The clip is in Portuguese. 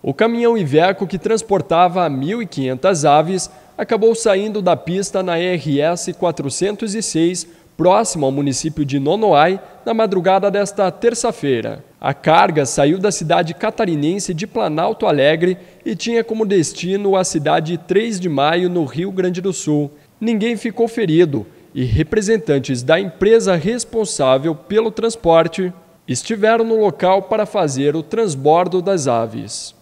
O caminhão Iveco, que transportava 1.500 aves, acabou saindo da pista na RS 406, próximo ao município de Nonoai, na madrugada desta terça-feira. A carga saiu da cidade catarinense de Planalto Alegre e tinha como destino a cidade 3 de Maio, no Rio Grande do Sul. Ninguém ficou ferido e representantes da empresa responsável pelo transporte estiveram no local para fazer o transbordo das aves.